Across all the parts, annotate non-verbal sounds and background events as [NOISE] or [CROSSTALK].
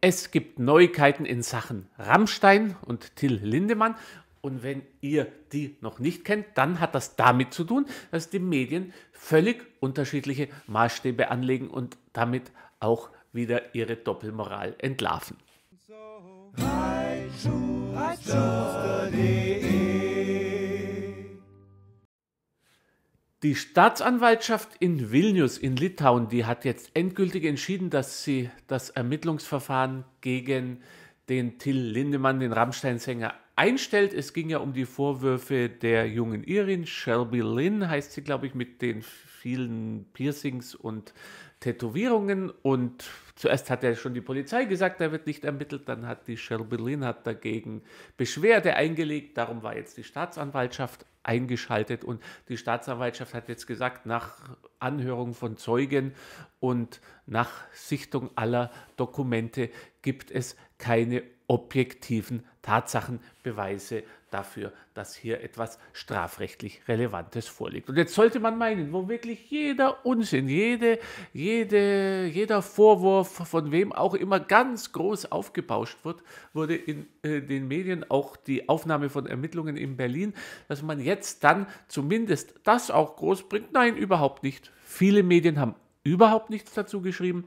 Es gibt Neuigkeiten in Sachen Rammstein und Till Lindemann. Und wenn ihr die noch nicht kennt, dann hat das damit zu tun, dass die Medien völlig unterschiedliche Maßstäbe anlegen und damit auch wieder ihre Doppelmoral entlarven. So, Die Staatsanwaltschaft in Vilnius in Litauen, die hat jetzt endgültig entschieden, dass sie das Ermittlungsverfahren gegen den Till Lindemann, den Rammstein-Sänger, einstellt. Es ging ja um die Vorwürfe der jungen Irin, Shelby Lynn heißt sie, glaube ich, mit den vielen Piercings und Tätowierungen und zuerst hat er schon die Polizei gesagt, er wird nicht ermittelt, dann hat die Shell Berlin hat dagegen Beschwerde eingelegt, darum war jetzt die Staatsanwaltschaft eingeschaltet und die Staatsanwaltschaft hat jetzt gesagt, nach Anhörung von Zeugen und nach Sichtung aller Dokumente gibt es keine objektiven Tatsachen Beweise dafür, dass hier etwas strafrechtlich Relevantes vorliegt. Und jetzt sollte man meinen, wo wirklich jeder Unsinn, jede, jede, jeder Vorwurf, von wem auch immer ganz groß aufgebauscht wird, wurde in äh, den Medien auch die Aufnahme von Ermittlungen in Berlin, dass man jetzt dann zumindest das auch groß bringt. Nein, überhaupt nicht. Viele Medien haben überhaupt nichts dazu geschrieben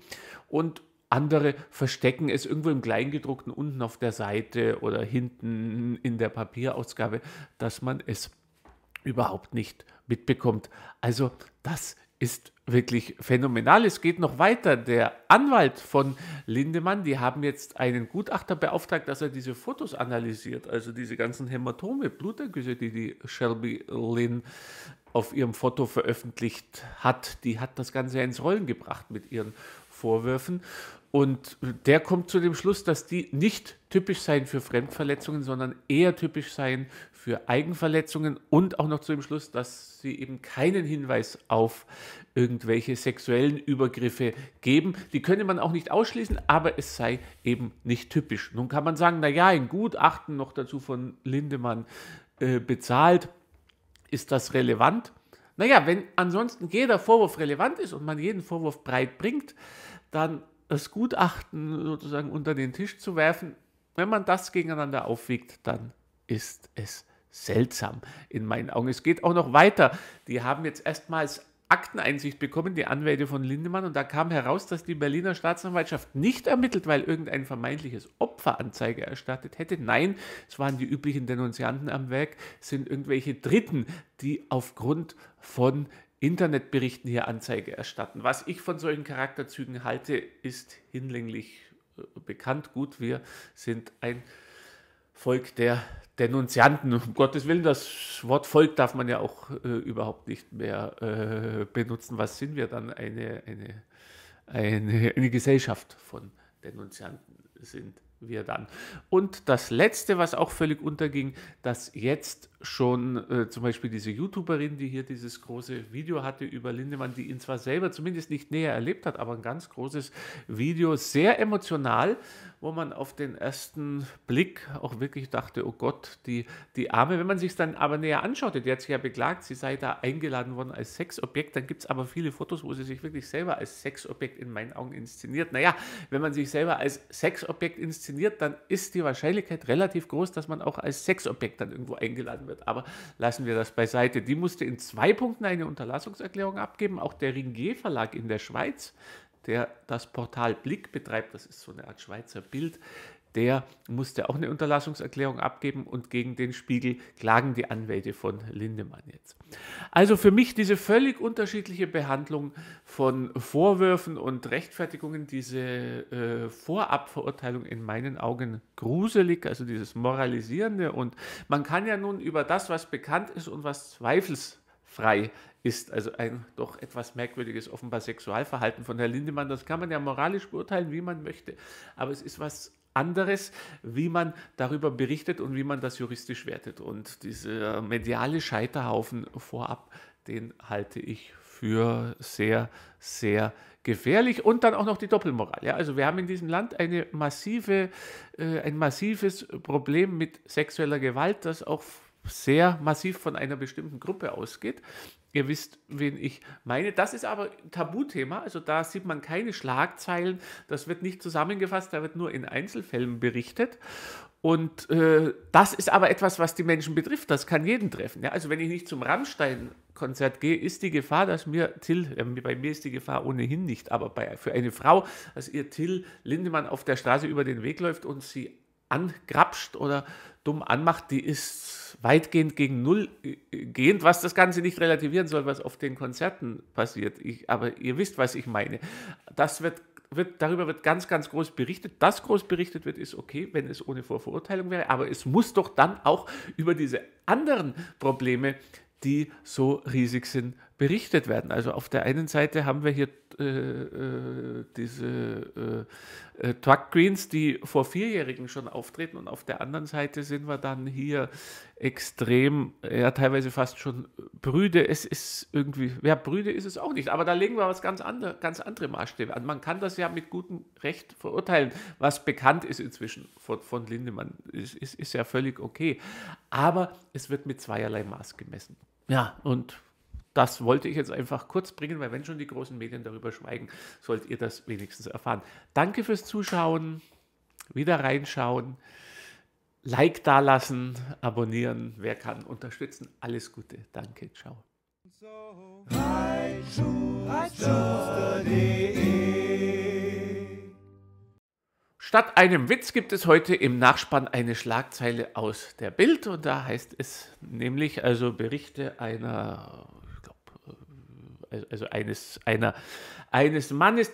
und andere verstecken es irgendwo im Kleingedruckten unten auf der Seite oder hinten in der Papierausgabe, dass man es überhaupt nicht mitbekommt. Also das ist wirklich phänomenal. Es geht noch weiter. Der Anwalt von Lindemann, die haben jetzt einen Gutachter beauftragt, dass er diese Fotos analysiert, also diese ganzen Hämatome, Blutergüsse, die die Shelby Lynn auf ihrem Foto veröffentlicht hat. Die hat das Ganze ins Rollen gebracht mit ihren Vorwürfen. Und der kommt zu dem Schluss, dass die nicht typisch seien für Fremdverletzungen, sondern eher typisch seien für Eigenverletzungen und auch noch zu dem Schluss, dass sie eben keinen Hinweis auf irgendwelche sexuellen Übergriffe geben. Die könne man auch nicht ausschließen, aber es sei eben nicht typisch. Nun kann man sagen, naja, ein Gutachten noch dazu von Lindemann äh, bezahlt, ist das relevant? Naja, wenn ansonsten jeder Vorwurf relevant ist und man jeden Vorwurf breit bringt, dann das Gutachten sozusagen unter den Tisch zu werfen, wenn man das gegeneinander aufwiegt, dann ist es seltsam in meinen Augen. Es geht auch noch weiter. Die haben jetzt erstmals Akteneinsicht bekommen, die Anwälte von Lindemann, und da kam heraus, dass die Berliner Staatsanwaltschaft nicht ermittelt, weil irgendein vermeintliches Opferanzeige erstattet hätte. Nein, es waren die üblichen Denunzianten am Werk, sind irgendwelche Dritten, die aufgrund von Internetberichten hier Anzeige erstatten. Was ich von solchen Charakterzügen halte, ist hinlänglich äh, bekannt. Gut, wir sind ein Volk der Denunzianten. Um Gottes Willen, das Wort Volk darf man ja auch äh, überhaupt nicht mehr äh, benutzen. Was sind wir dann? Eine, eine, eine, eine Gesellschaft von Denunzianten sind wir dann. Und das Letzte, was auch völlig unterging, dass jetzt schon äh, zum Beispiel diese YouTuberin, die hier dieses große Video hatte über Lindemann, die ihn zwar selber zumindest nicht näher erlebt hat, aber ein ganz großes Video, sehr emotional wo man auf den ersten Blick auch wirklich dachte, oh Gott, die, die Arme. Wenn man sich dann aber näher anschaut, die hat sich ja beklagt, sie sei da eingeladen worden als Sexobjekt, dann gibt es aber viele Fotos, wo sie sich wirklich selber als Sexobjekt in meinen Augen inszeniert. Naja, wenn man sich selber als Sexobjekt inszeniert, dann ist die Wahrscheinlichkeit relativ groß, dass man auch als Sexobjekt dann irgendwo eingeladen wird. Aber lassen wir das beiseite. Die musste in zwei Punkten eine Unterlassungserklärung abgeben. Auch der Ringier Verlag in der Schweiz der das Portal Blick betreibt, das ist so eine Art Schweizer Bild, der musste auch eine Unterlassungserklärung abgeben und gegen den Spiegel klagen die Anwälte von Lindemann jetzt. Also für mich diese völlig unterschiedliche Behandlung von Vorwürfen und Rechtfertigungen, diese äh, Vorabverurteilung in meinen Augen gruselig, also dieses Moralisierende und man kann ja nun über das, was bekannt ist und was Zweifels frei ist. Also ein doch etwas merkwürdiges, offenbar Sexualverhalten von Herrn Lindemann. Das kann man ja moralisch beurteilen, wie man möchte. Aber es ist was anderes, wie man darüber berichtet und wie man das juristisch wertet. Und dieser mediale Scheiterhaufen vorab, den halte ich für sehr, sehr gefährlich. Und dann auch noch die Doppelmoral. Ja, also wir haben in diesem Land eine massive, äh, ein massives Problem mit sexueller Gewalt, das auch sehr massiv von einer bestimmten Gruppe ausgeht. Ihr wisst, wen ich meine. Das ist aber ein Tabuthema, also da sieht man keine Schlagzeilen, das wird nicht zusammengefasst, da wird nur in Einzelfällen berichtet. Und äh, das ist aber etwas, was die Menschen betrifft, das kann jeden treffen. Ja? Also wenn ich nicht zum Rammstein-Konzert gehe, ist die Gefahr, dass mir Till, äh, bei mir ist die Gefahr ohnehin nicht, aber bei, für eine Frau, dass ihr Till Lindemann auf der Straße über den Weg läuft und sie angrapscht oder dumm anmacht, die ist weitgehend gegen Null gehend, was das Ganze nicht relativieren soll, was auf den Konzerten passiert. Ich, aber ihr wisst, was ich meine. Das wird, wird, darüber wird ganz, ganz groß berichtet. Dass groß berichtet wird, ist okay, wenn es ohne Vorverurteilung wäre, aber es muss doch dann auch über diese anderen Probleme, die so riesig sind, berichtet werden. Also auf der einen Seite haben wir hier äh, äh diese äh, äh, Truck Greens, die vor Vierjährigen schon auftreten und auf der anderen Seite sind wir dann hier extrem, ja teilweise fast schon brüde. Es ist irgendwie, ja brüde ist es auch nicht, aber da legen wir was ganz, andere, ganz andere Maßstäbe an. Man kann das ja mit gutem Recht verurteilen, was bekannt ist inzwischen von, von Lindemann. Es ist, ist ja völlig okay, aber es wird mit zweierlei Maß gemessen. Ja, und das wollte ich jetzt einfach kurz bringen, weil wenn schon die großen Medien darüber schweigen, sollt ihr das wenigstens erfahren. Danke fürs Zuschauen, wieder reinschauen, Like dalassen, abonnieren, wer kann, unterstützen. Alles Gute, danke, ciao. Statt einem Witz gibt es heute im Nachspann eine Schlagzeile aus der Bild und da heißt es nämlich also Berichte einer also, also eines, einer, eines Mannes,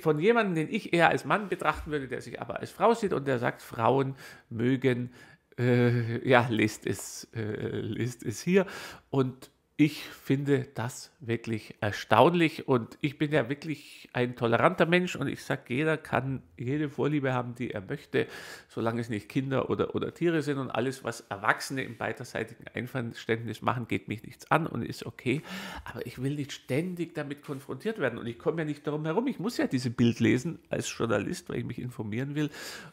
von jemandem, den ich eher als Mann betrachten würde, der sich aber als Frau sieht und der sagt, Frauen mögen, äh, ja, lest es, äh, lest es hier. Und ich finde das wirklich erstaunlich und ich bin ja wirklich ein toleranter Mensch und ich sage, jeder kann jede Vorliebe haben, die er möchte, solange es nicht Kinder oder, oder Tiere sind und alles, was Erwachsene im beiderseitigen Einverständnis machen, geht mich nichts an und ist okay. Aber ich will nicht ständig damit konfrontiert werden und ich komme ja nicht darum herum. Ich muss ja diese Bild lesen als Journalist, weil ich mich informieren will.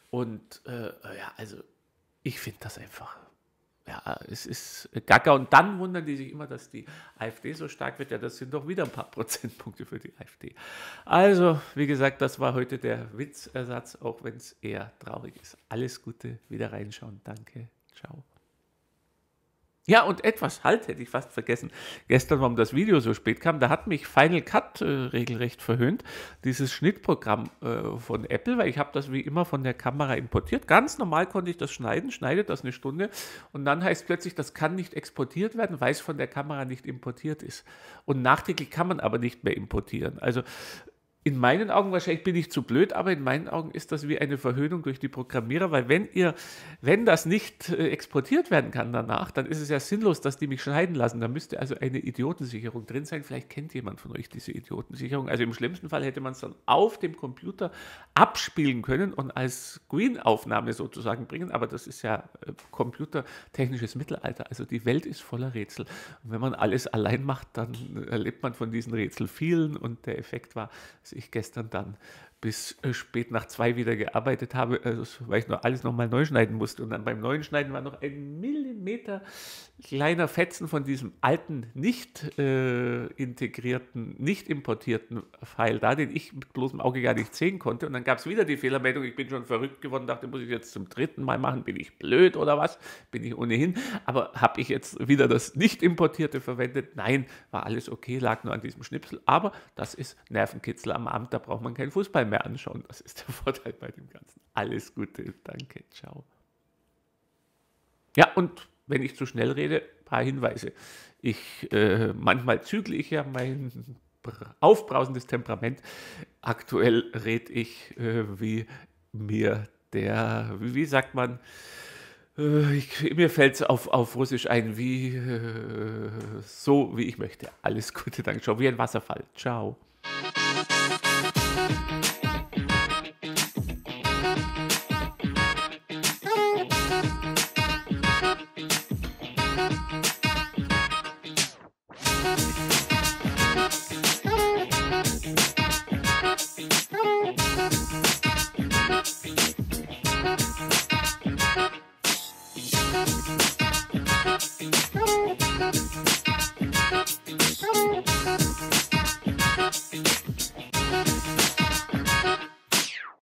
Und äh, ja, also ich finde das einfach ja, es ist Gacker. Und dann wundern die sich immer, dass die AfD so stark wird. Ja, das sind doch wieder ein paar [LAUGHS] Prozentpunkte für die AfD. Also, wie gesagt, das war heute der Witzersatz, auch wenn es eher traurig ist. Alles Gute, wieder reinschauen. Danke. Ciao. Ja, und etwas halt hätte ich fast vergessen. Gestern, warum das Video so spät kam, da hat mich Final Cut äh, regelrecht verhöhnt, dieses Schnittprogramm äh, von Apple, weil ich habe das wie immer von der Kamera importiert. Ganz normal konnte ich das schneiden, schneide das eine Stunde und dann heißt plötzlich, das kann nicht exportiert werden, weil es von der Kamera nicht importiert ist. Und nachträglich kann man aber nicht mehr importieren. Also in meinen Augen, wahrscheinlich bin ich zu blöd, aber in meinen Augen ist das wie eine Verhöhnung durch die Programmierer, weil wenn ihr, wenn das nicht äh, exportiert werden kann danach, dann ist es ja sinnlos, dass die mich schneiden lassen. Da müsste also eine Idiotensicherung drin sein. Vielleicht kennt jemand von euch diese Idiotensicherung. Also im schlimmsten Fall hätte man es dann auf dem Computer abspielen können und als green aufnahme sozusagen bringen, aber das ist ja äh, computertechnisches Mittelalter. Also die Welt ist voller Rätsel. Und wenn man alles allein macht, dann äh, erlebt man von diesen Rätseln vielen und der Effekt war ich gestern dann bis äh, spät nach zwei wieder gearbeitet habe, also, weil ich noch alles nochmal neu schneiden musste. Und dann beim neuen Schneiden war noch ein Millimeter kleiner Fetzen von diesem alten, nicht äh, integrierten, nicht importierten Pfeil da, den ich mit bloßem Auge gar nicht sehen konnte. Und dann gab es wieder die Fehlermeldung, ich bin schon verrückt geworden, dachte, muss ich jetzt zum dritten Mal machen, bin ich blöd oder was? Bin ich ohnehin. Aber habe ich jetzt wieder das nicht importierte verwendet? Nein, war alles okay, lag nur an diesem Schnipsel. Aber das ist Nervenkitzel am Abend, da braucht man keinen Fußball mehr anschauen. Das ist der [LAUGHS] Vorteil bei dem Ganzen. Alles Gute, danke, ciao. Ja, und wenn ich zu schnell rede, ein paar Hinweise. Ich, äh, manchmal zügle ich ja mein aufbrausendes Temperament. Aktuell rede ich, äh, wie mir der, wie, wie sagt man, äh, ich, mir fällt es auf, auf Russisch ein, wie äh, so, wie ich möchte. Alles Gute, danke, ciao. Wie ein Wasserfall. Ciao.